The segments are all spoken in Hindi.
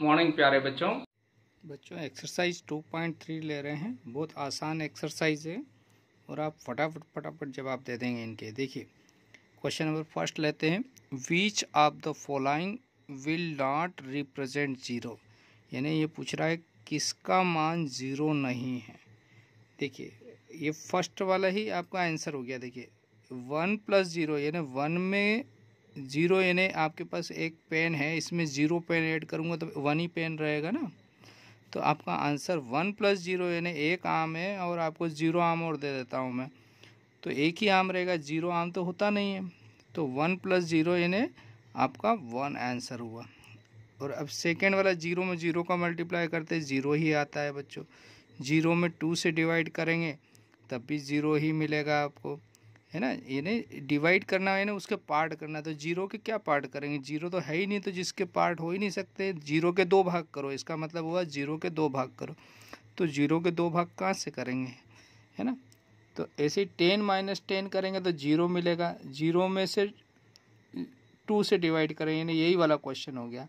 गुड मॉर्निंग प्यारे बच्चों बच्चों एक्सरसाइज 2.3 ले रहे हैं बहुत आसान एक्सरसाइज है और आप फटाफट फटाफट जवाब दे देंगे इनके देखिए क्वेश्चन नंबर फर्स्ट लेते हैं which of the following will not represent zero यानी ये पूछ रहा है किसका मान ज़ीरो नहीं है देखिए ये फर्स्ट वाला ही आपका आंसर हो गया देखिए वन प्लस ज़ीरो यानी वन में ज़ीरो यानी आपके पास एक पेन है इसमें ज़ीरो पेन ऐड करूँगा तो वन ही पेन रहेगा ना तो आपका आंसर वन प्लस ज़ीरो यानी एक आम है और आपको ज़ीरो आम और दे देता हूँ मैं तो एक ही आम रहेगा ज़ीरो आम तो होता नहीं है तो वन प्लस ज़ीरो यानी आपका वन आंसर हुआ और अब सेकेंड वाला ज़ीरो में ज़ीरो का मल्टीप्लाई करते ज़ीरो ही आता है बच्चों ज़ीरो में टू से डिवाइड करेंगे तब भी ज़ीरो ही मिलेगा आपको है ना यानी डिवाइड करना है ना उसके पार्ट करना तो जीरो के क्या पार्ट करेंगे जीरो तो है ही नहीं तो जिसके पार्ट हो ही नहीं सकते जीरो के दो भाग करो इसका मतलब हुआ जीरो के दो भाग करो तो जीरो के दो भाग कहाँ से करेंगे है ना तो ऐसे ही टेन माइनस टेन करेंगे तो जीरो मिलेगा जीरो में से टू से डिवाइड करेंगे यानी यही वाला क्वेश्चन हो गया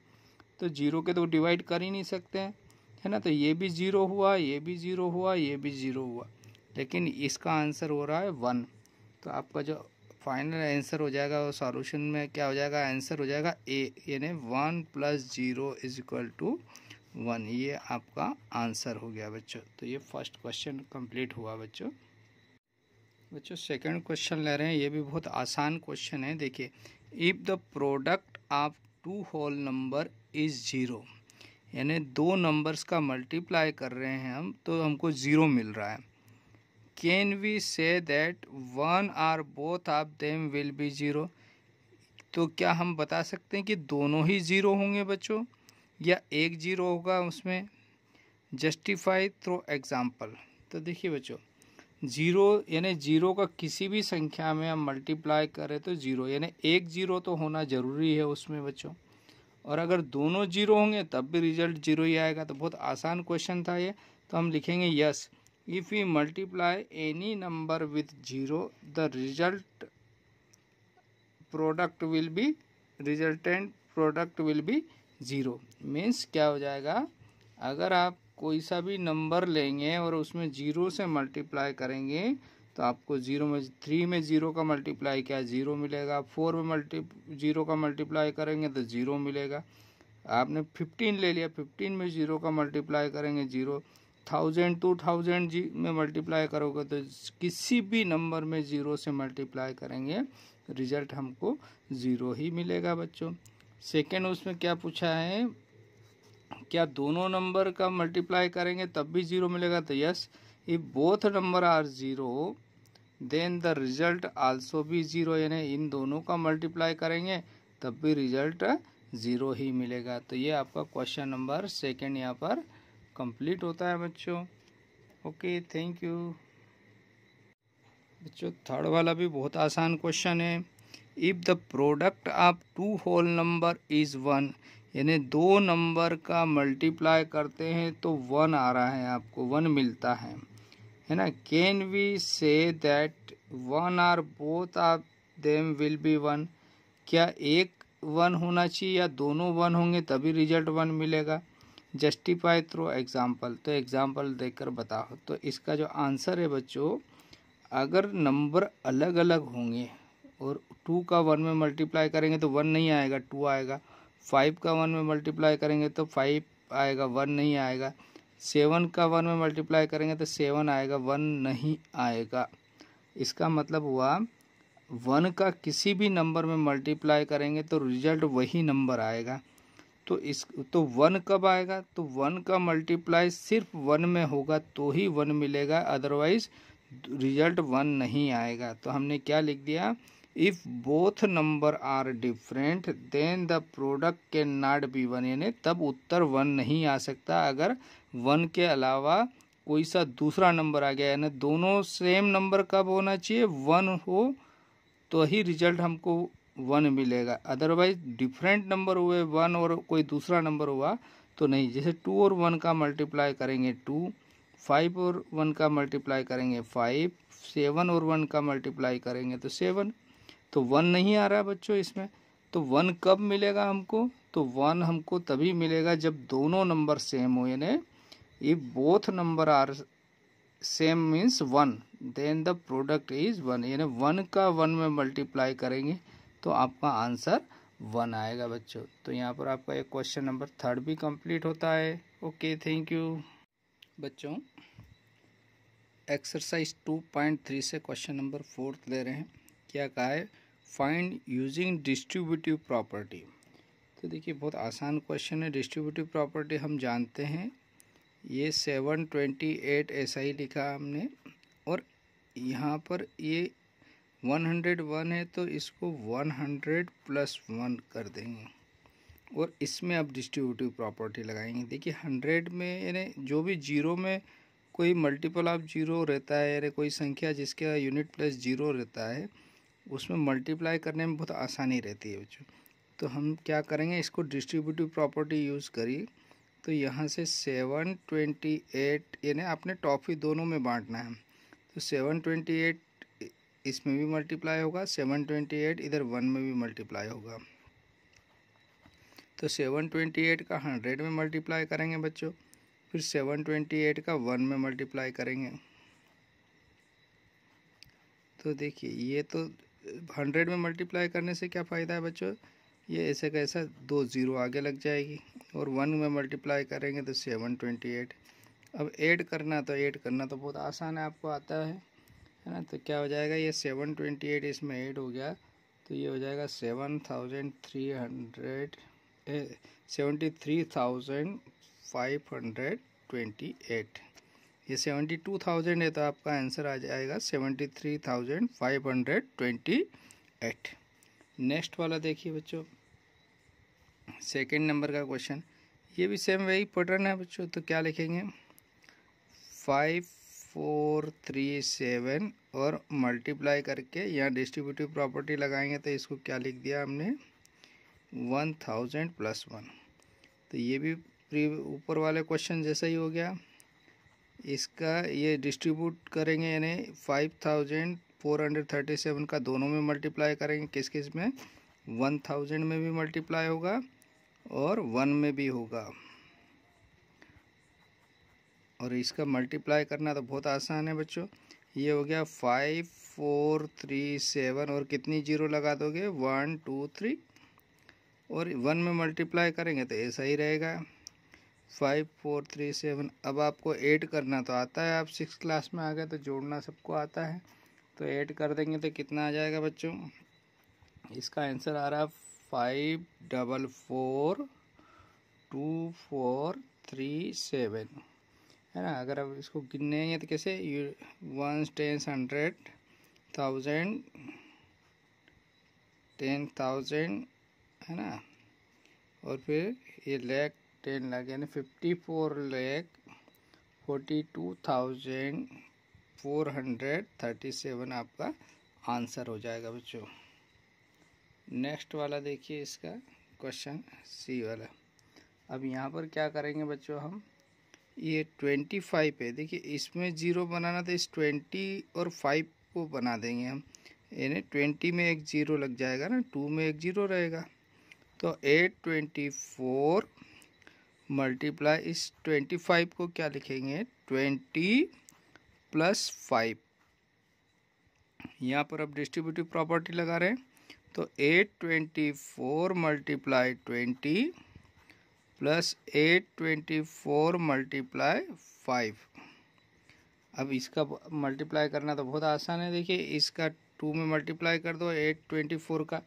तो जीरो के तो डिवाइड कर ही नहीं सकते हैं है ना तो ये भी जीरो हुआ ये भी जीरो हुआ ये भी जीरो हुआ लेकिन इसका आंसर हो रहा है वन तो आपका जो फाइनल आंसर हो जाएगा वो सॉल्यूशन में क्या हो जाएगा आंसर हो जाएगा ए यानी one plus zero is equal to one ये आपका आंसर हो गया बच्चों तो ये फर्स्ट क्वेश्चन कंप्लीट हुआ बच्चों बच्चों सेकंड क्वेश्चन ले रहे हैं ये भी बहुत आसान क्वेश्चन है देखिए if the product of two whole number is zero यानी दो नंबर्स का मल्टीप्लाई कर रहे हैं हम तो हमको ज़ीरो मिल रहा है can we say that one are both of them will be zero तो क्या हम बता सकते हैं कि दोनों ही ज़ीरो होंगे बच्चों या एक ज़ीरो होगा उसमें जस्टिफाई थ्रो एग्ज़ाम्पल तो देखिए बच्चों ज़ीरो यानी ज़ीरो का किसी भी संख्या में हम मल्टीप्लाई करें तो ज़ीरो यानी एक ज़ीरो तो होना ज़रूरी है उसमें बच्चों और अगर दोनों जीरो होंगे तब भी रिजल्ट जीरो ही आएगा तो बहुत आसान क्वेश्चन था ये तो हम लिखेंगे yes if we multiply any number with zero the result product will be resultant product will be zero means क्या हो जाएगा अगर आप कोई सा भी नंबर लेंगे और उसमें जीरो से मल्टीप्लाई करेंगे तो आपको जीरो में थ्री में जीरो का मल्टीप्लाई क्या जीरो मिलेगा फोर में मल्टी जीरो का मल्टीप्लाई करेंगे तो जीरो मिलेगा आपने फिफ्टीन ले लिया फिफ्टीन में जीरो का मल्टीप्लाई करेंगे जीरो थाउजेंड टू थाउजेंड जी में मल्टीप्लाई करोगे तो किसी भी नंबर में ज़ीरो से मल्टीप्लाई करेंगे रिजल्ट हमको ज़ीरो ही मिलेगा बच्चों सेकेंड उसमें क्या पूछा है क्या दोनों नंबर का मल्टीप्लाई करेंगे तब भी ज़ीरो मिलेगा तो yes if both number are zero then the result also भी ज़ीरो यानी इन दोनों का मल्टीप्लाई करेंगे तब भी रिजल्ट ज़ीरो ही मिलेगा तो ये आपका क्वेश्चन नंबर सेकेंड यहाँ पर कंप्लीट होता है बच्चों ओके थैंक यू बच्चों थर्ड वाला भी बहुत आसान क्वेश्चन है if the product of two whole number is one यानी दो नंबर का मल्टीप्लाई करते हैं तो वन आ रहा है आपको वन मिलता है है ना can we say that one are both of them will be one क्या एक वन होना चाहिए या दोनों वन होंगे तभी रिजल्ट वन मिलेगा जस्टिफाई थ्रू एग्ज़ाम्पल तो एग्ज़ाम्पल देकर बताओ तो इसका जो आंसर है बच्चों अगर नंबर अलग अलग होंगे और टू का वन में मल्टीप्लाई करेंगे तो वन नहीं आएगा टू आएगा फाइव का वन में मल्टीप्लाई करेंगे तो फाइव आएगा वन नहीं आएगा सेवन का वन में मल्टीप्लाई करेंगे तो सेवन आएगा वन नहीं आएगा इसका मतलब हुआ वन का किसी भी नंबर में मल्टीप्लाई करेंगे तो रिजल्ट वही नंबर आएगा तो इस तो वन कब आएगा तो वन का मल्टीप्लाई सिर्फ वन में होगा तो ही वन मिलेगा अदरवाइज रिजल्ट वन नहीं आएगा तो हमने क्या लिख दिया if both number are different then the product can not be one यानी तब उत्तर वन नहीं आ सकता अगर वन के अलावा कोई सा दूसरा नंबर आ गया यानी दोनों सेम नंबर कब होना चाहिए वन हो तो ही रिजल्ट हमको वन मिलेगा अदरवाइज डिफरेंट नंबर हुए वन और कोई दूसरा नंबर हुआ तो नहीं जैसे टू और वन का मल्टीप्लाई करेंगे टू फाइव और वन का मल्टीप्लाई करेंगे फाइव सेवन और वन का मल्टीप्लाई करेंगे तो सेवन तो वन नहीं आ रहा बच्चों इसमें तो वन कब मिलेगा हमको तो वन हमको तभी मिलेगा जब दोनों नंबर सेम हो यानी if both number are same means one then the product is one यानी वन का वन में मल्टीप्लाई करेंगे तो आपका आंसर वन आएगा बच्चों तो यहाँ पर आपका एक क्वेश्चन नंबर थर्ड भी कंप्लीट होता है ओके थैंक यू बच्चों एक्सरसाइज टू पॉइंट थ्री से क्वेश्चन नंबर फोर्थ ले रहे हैं क्या कहा है फाइंड यूजिंग डिस्ट्रीब्यूटिव प्रॉपर्टी तो देखिए बहुत आसान क्वेश्चन है डिस्ट्रीब्यूटिव प्रॉपर्टी हम जानते हैं ये सेवन ट्वेंटी एट ऐसा ही लिखा हमने और यहाँ पर ये 101 है तो इसको 100 प्लस वन कर देंगे और इसमें अब डिस्ट्रीब्यूटिव प्रॉपर्टी लगाएंगे देखिए हंड्रेड में यानी जो भी जीरो में कोई मल्टीपल ऑफ जीरो रहता है यानी कोई संख्या जिसका यूनिट प्लस जीरो रहता है उसमें मल्टीप्लाई करने में बहुत आसानी रहती है बच्चों तो हम क्या करेंगे इसको डिस्ट्रीब्यूटिव प्रॉपर्टी यूज़ करिए तो यहाँ से सेवन ट्वेंटी एट यानी आपने टॉफ़ी दोनों में बांटना है तो सेवन ट्वेंटी एट इसमें भी मल्टीप्लाई होगा सेवन ट्वेंटी एट इधर वन में भी मल्टीप्लाई होगा तो सेवन ट्वेंटी एट का हंड्रेड में मल्टीप्लाई करेंगे बच्चों फिर सेवन ट्वेंटी एट का वन में मल्टीप्लाई करेंगे तो देखिए ये तो हंड्रेड में मल्टीप्लाई करने से क्या फ़ायदा है बच्चों ये ऐसे का ऐसा दो ज़ीरो आगे लग जाएगी और वन में मल्टीप्लाई करेंगे तो सेवन ट्वेंटी एट अब ऐड करना तो ऐड करना तो बहुत आसान है आपको आता है है ना तो क्या हो जाएगा ये सेवन ट्वेंटी एट इसमें ऐड हो गया तो ये हो जाएगा seven thousand three hundred seventy three thousand five hundred twenty eight ये सेवेंटी टू थाउजेंड है तो आपका आंसर आ जाएगा seventy three thousand five hundred twenty eight next वाला देखिए बच्चों सेकेंड नंबर का क्वेश्चन ये भी सेम वही पैटर्न है बच्चों तो क्या लिखेंगे फाइव फोर थ्री सेवन और मल्टीप्लाई करके यहाँ डिस्ट्रीब्यूटिव प्रॉपर्टी लगाएंगे तो इसको क्या लिख दिया हमने वन थाउजेंड प्लस वन तो ये भी प्री ऊपर वाले क्वेश्चन जैसा ही हो गया इसका ये डिस्ट्रीब्यूट करेंगे यानी five thousand four hundred thirty seven का दोनों में मल्टीप्लाई करेंगे किस किस में वन थाउजेंड में भी मल्टीप्लाई होगा और वन में भी होगा और इसका मल्टीप्लाई करना तो बहुत आसान है बच्चों ये हो गया फाइव फोर थ्री सेवन और कितनी जीरो लगा दोगे वन टू थ्री और वन में मल्टीप्लाई करेंगे तो ऐसा ही रहेगा फाइव फोर थ्री सेवन अब आपको ऐड करना तो आता है आप सिक्स क्लास में आ गए तो जोड़ना सबको आता है तो ऐड कर देंगे तो कितना आ जाएगा बच्चों इसका आंसर आ रहा है five double four two four three seven है ना अगर अब इसको गिनेंगे तो कैसे you one ten hundred thousand ten thousand है ना और फिर ये लैख टेन लाख यानी fifty four lakh forty two thousand four hundred thirty seven आपका आंसर हो जाएगा बच्चों नेक्स्ट वाला देखिए इसका क्वेश्चन सी वाला अब यहाँ पर क्या करेंगे बच्चों हम ये ट्वेंटी फाइव है देखिए इसमें ज़ीरो बनाना था इस ट्वेंटी और फाइव को बना देंगे हम यानी ट्वेंटी में एक ज़ीरो लग जाएगा ना टू में एक ज़ीरो रहेगा तो एट ट्वेंटी फोर मल्टीप्लाई इस ट्वेंटी फाइव को क्या लिखेंगे ट्वेंटी प्लस फाइव यहाँ पर अब डिस्ट्रीब्यूटिव प्रॉपर्टी लगा रहे हैं तो eight twenty four multiply twenty plus eight twenty four multiply five अब इसका मल्टीप्लाई करना तो बहुत आसान है देखिए इसका टू में मल्टीप्लाई कर दो एट ट्वेंटी फोर का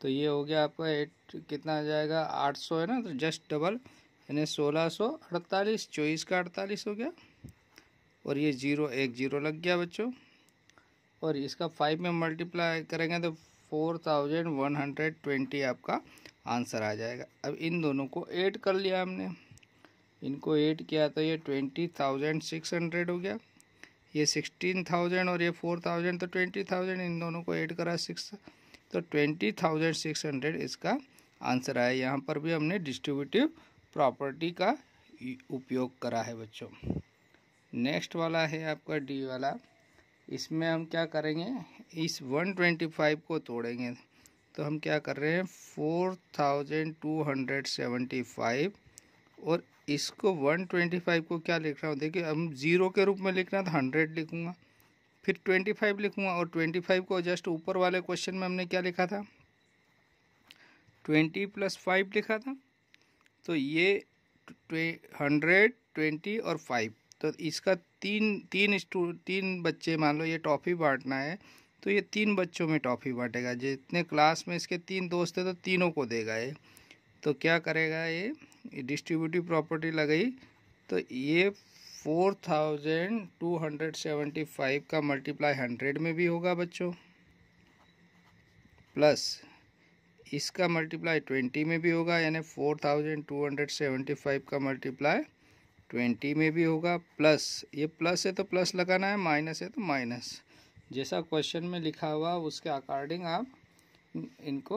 तो ये हो गया आपका एट कितना आ जाएगा आठ सौ है ना तो जस्ट डबल यानी सोलह सौ अड़तालीस चौबीस का अड़तालीस हो गया और ये जीरो एक जीरो लग गया बच्चों और इसका फाइव में मल्टीप्लाई करेंगे तो four thousand one hundred twenty आपका आंसर आ जाएगा अब इन दोनों को ऐड कर लिया हमने इनको ऐड किया तो ये ट्वेंटी थाउजेंड सिक्स हंड्रेड हो गया ये सिक्सटीन थाउजेंड और ये फोर थाउजेंड तो ट्वेंटी थाउजेंड इन दोनों को ऐड करा सिक्स तो ट्वेंटी थाउजेंड सिक्स हंड्रेड इसका आंसर आया यहाँ पर भी हमने डिस्ट्रीब्यूटिव प्रॉपर्टी का उपयोग करा है बच्चों नेक्स्ट वाला है आपका डी वाला इसमें हम क्या करेंगे इस फाइव को तोड़ेंगे तो हम क्या कर रहे हैं four thousand two hundred seventy five और इसको वन ट्वेंटी फाइव को क्या लिख रहा हूँ देखिए हम ज़ीरो के रूप में लिखना तो हंड्रेड लिखूँगा फिर ट्वेंटी फाइव लिखूँगा और ट्वेंटी फाइव को जस्ट ऊपर वाले क्वेश्चन में हमने क्या लिखा था ट्वेंटी प्लस फाइव लिखा था तो ये हंड्रेड ट्वेंटी और फाइव तो इसका तीन तीन स्टू तीन बच्चे मान लो ये टॉफ़ी बांटना है तो ये तीन बच्चों में टॉफ़ी बांटेगा जितने क्लास में इसके तीन दोस्त हैं तो तीनों को देगा ये तो क्या करेगा ये डिस्ट्रीब्यूटिव प्रॉपर्टी लगाई तो ये four thousand two hundred seventy five का मल्टीप्लाई हंड्रेड में भी होगा बच्चों प्लस इसका मल्टीप्लाई ट्वेंटी में भी होगा यानी four thousand two hundred seventy five का मल्टीप्लाई ट्वेंटी में भी होगा प्लस ये प्लस है तो प्लस लगाना है माइनस है तो माइनस जैसा क्वेश्चन में लिखा हुआ उसके अकॉर्डिंग आप इनको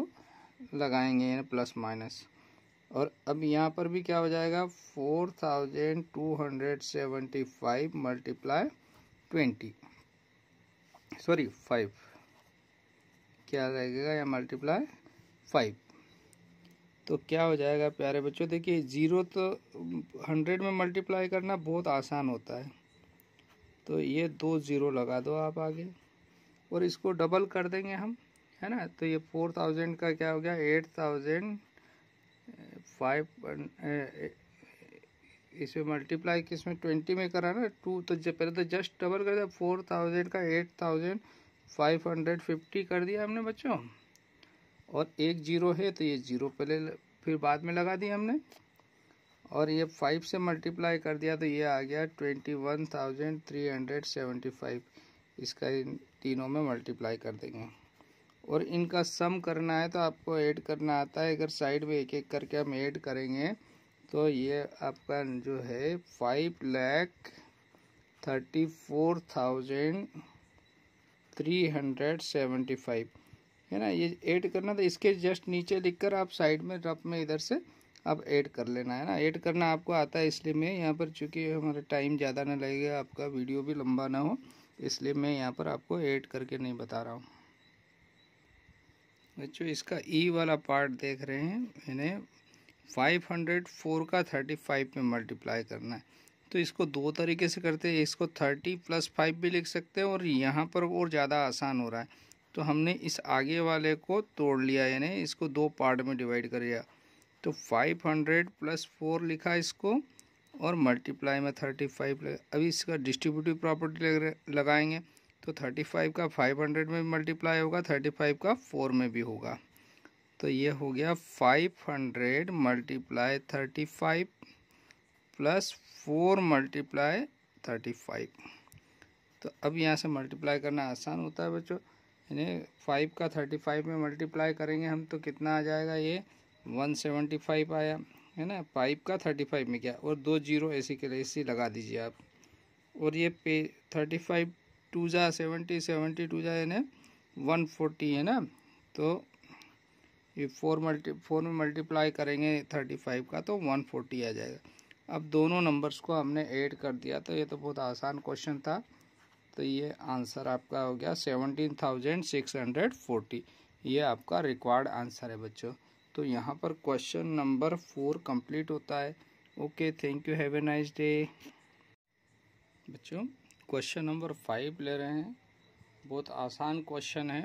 लगाएंगे प्लस माइनस और अब यहाँ पर भी क्या हो जाएगा four thousand two hundred seventy five multiply twenty sorry five क्या लगेगा या मल्टीप्लाई फाइव तो क्या हो जाएगा प्यारे बच्चों देखिए ज़ीरो तो हंड्रेड में मल्टीप्लाई करना बहुत आसान होता है तो ये दो ज़ीरो लगा दो आप आगे और इसको डबल कर देंगे हम है ना तो ये फोर थाउजेंड का क्या हो गया एट थाउजेंड फाइव इसमें मल्टीप्लाई किसमें ट्वेंटी में करा ना टू तो जब पहले तो जस्ट डबल कर दिया फोर थाउजेंड का eight thousand five hundred fifty कर दिया हमने बच्चों और एक जीरो है तो ये जीरो पहले फिर बाद में लगा दिया हमने और ये फाइव से मल्टीप्लाई कर दिया तो ये आ गया twenty one thousand three hundred seventy five इसका तीनों में मल्टीप्लाई कर देंगे और इनका सम करना है तो आपको ऐड करना आता है अगर साइड में एक एक करके हम ऐड करेंगे तो ये आपका जो है five lakh thirty four thousand three hundred seventy five है ना ये ऐड करना तो इसके जस्ट नीचे लिखकर आप साइड में रफ में इधर से आप ऐड कर लेना है ना ऐड करना आपको आता है इसलिए मैं यहाँ पर चूँकि हमारा टाइम ज़्यादा ना लगेगा आपका वीडियो भी लंबा ना हो इसलिए मैं यहाँ पर आपको ऐड करके नहीं बता रहा हूँ बच्चों इसका ई e वाला पार्ट देख रहे हैं मैंने 504 का 35 में मल्टीप्लाई करना है तो इसको दो तरीके से करते हैं इसको 30 प्लस फाइव भी लिख सकते हैं और यहाँ पर और ज़्यादा आसान हो रहा है तो हमने इस आगे वाले को तोड़ लिया यानी इसको दो पार्ट में डिवाइड कर लिया तो 500 प्लस फोर लिखा इसको और मल्टीप्लाई में थर्टी फाइव अभी इसका डिस्ट्रीब्यूटिव प्रॉपर्टी लगाएंगे तो थर्टी फाइव का फाइव हंड्रेड में मल्टीप्लाई होगा थर्टी फाइव का फोर में भी होगा तो ये हो गया five hundred multiply thirty five plus four multiply thirty five तो अब यहाँ से मल्टीप्लाई करना आसान होता है बच्चों यानी फाइव का थर्टी फाइव में मल्टीप्लाई करेंगे हम तो कितना आ जाएगा ये वन सेवेंटी फाइव आया है ना पाइप का थर्टी फाइव में क्या और दो जीरो ए सी के लिए ए सी लगा दीजिए आप और ये पे थर्टी फाइव टू जा सेवेंटी सेवेंटी टू जा यानी वन फोर्टी है ना तो ये फोर मल्टी फोर में मल्टीप्लाई करेंगे थर्टी फाइव का तो वन फोर्टी आ जाएगा अब दोनों नंबर्स को हमने ऐड कर दिया तो ये तो बहुत आसान क्वेश्चन था तो ये आंसर आपका हो गया seventeen thousand six hundred forty ये आपका रिक्वायर्ड आंसर है बच्चों तो यहाँ पर क्वेश्चन नंबर फोर कंप्लीट होता है okay thank you have a nice day बच्चों क्वेश्चन नंबर फाइव ले रहे हैं बहुत आसान क्वेश्चन है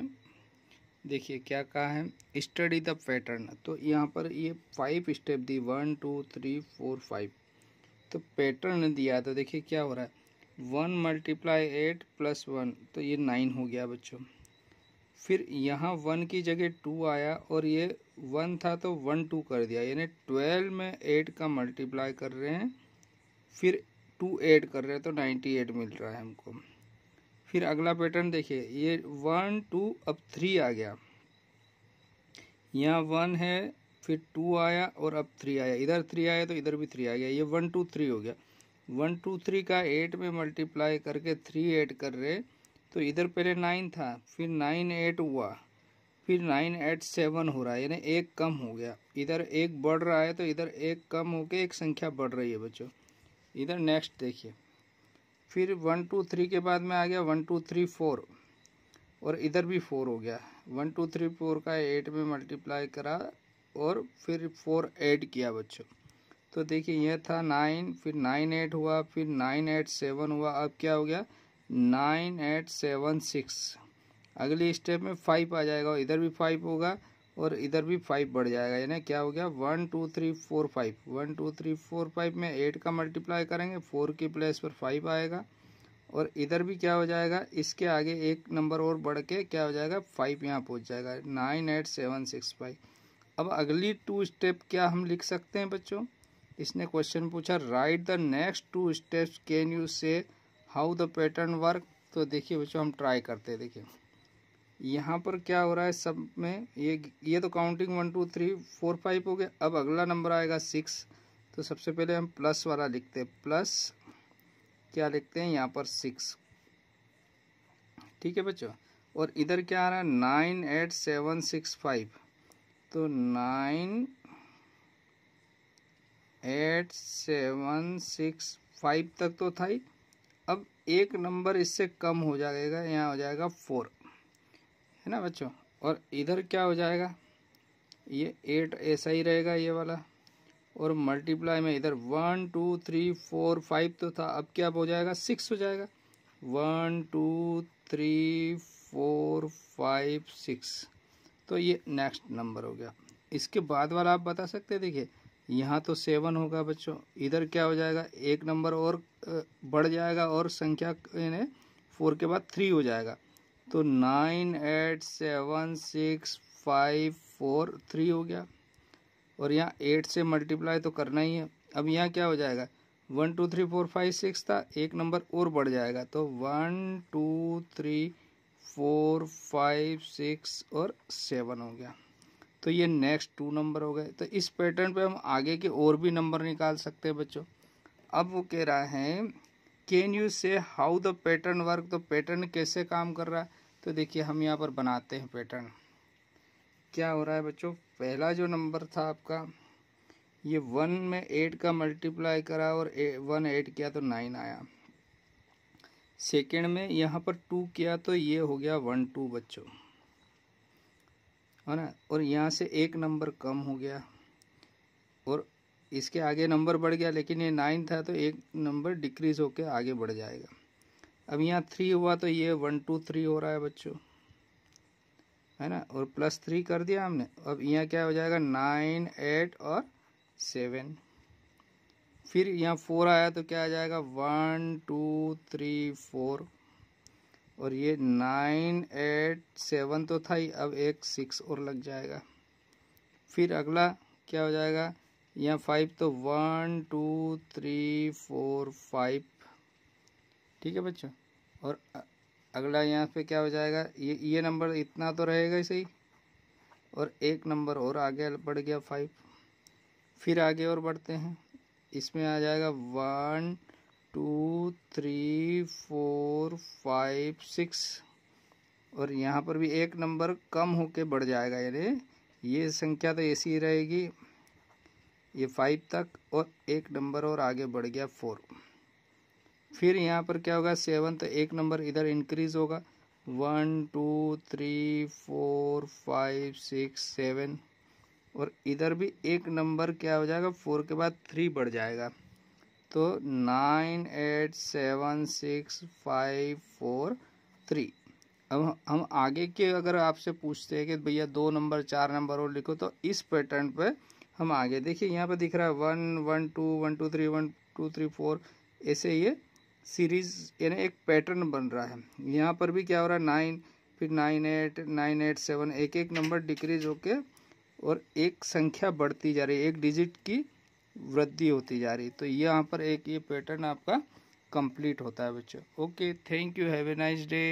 देखिए क्या कहा है स्टडी द पैटर्न तो यहाँ पर ये फाइव स्टेप दी one two three four five तो पैटर्न दिया तो देखिए क्या हो रहा है one multiply eight plus one तो ये नाइन हो गया बच्चों फिर यहाँ वन की जगह टू आया और ये वन था तो वन टू कर दिया यानी ट्वेल्व में एट का मल्टीप्लाई कर रहे हैं फिर टू एड कर रहे हैं तो नाइन्टी एट मिल रहा है हमको फिर अगला पैटर्न देखिए ये वन टू अब थ्री आ गया यहाँ वन है फिर टू आया और अब थ्री आया इधर थ्री आया तो इधर भी थ्री आ गया ये वन टू थ्री हो गया वन टू थ्री का एट में मल्टीप्लाई करके थ्री एड कर रहे हैं तो इधर पहले नाइन था फिर नाइन एट हुआ फिर नाइन एट सेवन हो रहा है यानी एक कम हो गया इधर एक बढ़ रहा है तो इधर एक कम के एक संख्या बढ़ रही है बच्चों इधर नेक्स्ट देखिए फिर वन टू थ्री के बाद में आ गया वन टू थ्री फोर और इधर भी फोर हो गया वन टू थ्री फोर का एट में मल्टीप्लाई करा और फिर फोर एड किया बच्चों तो देखिए यह था नाइन फिर नाइन एट हुआ फिर नाइन एट सेवन हुआ अब क्या हो गया नाइन एट सेवन सिक्स अगली स्टेप में फाइव आ जाएगा और इधर भी फाइव होगा और इधर भी फाइव बढ़ जाएगा यानी क्या हो गया one two three four five one two three four five में एट का मल्टीप्लाई करेंगे फोर की प्लेस पर फाइव आएगा और इधर भी क्या हो जाएगा इसके आगे एक नंबर और बढ़ के क्या हो जाएगा फाइव यहाँ पहुँच जाएगा nine eight seven six five अब अगली टू स्टेप क्या हम लिख सकते हैं बच्चों इसने क्वेश्चन पूछा write the next two steps can you say how the pattern work तो देखिए बच्चों हम ट्राई करते हैं देखिए यहाँ पर क्या हो रहा है सब में ये ये तो counting one two three four five हो गया अब अगला नंबर आएगा सिक्स तो सबसे पहले हम प्लस वाला लिखते हैं प्लस क्या लिखते हैं यहाँ पर सिक्स ठीक है बच्चों और इधर क्या आ रहा है nine eight seven six five तो nine eight seven six five तक तो था ही एक नंबर इससे कम हो जाएगा यहाँ हो जाएगा फोर है ना बच्चों और इधर क्या हो जाएगा ये एट ऐसा ही रहेगा ये वाला और मल्टीप्लाई में इधर one two three four five तो था अब क्या हो जाएगा सिक्स हो जाएगा one two three four five six तो ये नेक्स्ट नंबर हो गया इसके बाद वाला आप बता सकते हैं देखिए यहाँ तो सेवन होगा बच्चों इधर क्या हो जाएगा एक नंबर और बढ़ जाएगा और संख्या यानी फोर के बाद थ्री हो जाएगा तो nine eight seven six five four three हो गया और यहाँ एट से मल्टीप्लाई तो करना ही है अब यहाँ क्या हो जाएगा one two three four five six था एक नंबर और बढ़ जाएगा तो one two three four five six और सेवन हो गया तो ये नेक्स्ट टू नंबर हो गए तो इस पैटर्न पे हम आगे के और भी नंबर निकाल सकते हैं बच्चों अब वो कह रहा है can you say how the pattern work तो पैटर्न कैसे काम कर रहा है तो देखिए हम यहाँ पर बनाते हैं पैटर्न क्या हो रहा है बच्चों पहला जो नंबर था आपका ये वन में एट का मल्टीप्लाई करा और ए, वन एट किया तो नाइन आया सेकेंड में यहाँ पर टू किया तो ये हो गया वन टू बच्चों है ना और यहाँ से एक नंबर कम हो गया और इसके आगे नंबर बढ़ गया लेकिन ये नाइन था तो एक नंबर डिक्रीज होकर आगे बढ़ जाएगा अब यहाँ थ्री हुआ तो ये वन टू थ्री हो रहा है बच्चों है ना और प्लस थ्री कर दिया हमने अब यहाँ क्या हो जाएगा नाइन एट और सेवन फिर यहाँ फोर आया तो क्या आ जाएगा वन टू थ्री फोर और ये नाइन एट सेवन तो था ही अब एक सिक्स और लग जाएगा फिर अगला क्या हो जाएगा यहाँ फाइव तो one two three four five ठीक है बच्चों और अगला यहाँ पे क्या हो जाएगा ये ये नंबर इतना तो रहेगा ही सही और एक नंबर और आगे बढ़ गया फाइव फिर आगे और बढ़ते हैं इसमें आ जाएगा one two three four five six और यहाँ पर भी एक नंबर कम हो के बढ़ जाएगा यानी ये संख्या तो ऐसी ही रहेगी ये फाइव तक और एक नंबर और आगे बढ़ गया फोर फिर यहाँ पर क्या होगा सेवन तो एक नंबर इधर इंक्रीज होगा one two three four five six seven और इधर भी एक नंबर क्या हो जाएगा फोर के बाद थ्री बढ़ जाएगा तो nine eight seven six five four three अब हम आगे के अगर आपसे पूछते हैं कि भैया दो नंबर चार नंबर और लिखो तो इस पैटर्न पे हम आगे देखिए यहाँ पे दिख रहा है one one two one two three one two three four ऐसे ये सीरीज यानी एक पैटर्न बन रहा है यहाँ पर भी क्या हो रहा है नाइन फिर nine eight nine eight seven एक एक नंबर डिक्रीज होके और एक संख्या बढ़ती जा रही है एक डिजिट की वृद्धि होती जा रही तो यहाँ पर एक ये पैटर्न आपका कंप्लीट होता है बच्चों okay thank you have a nice day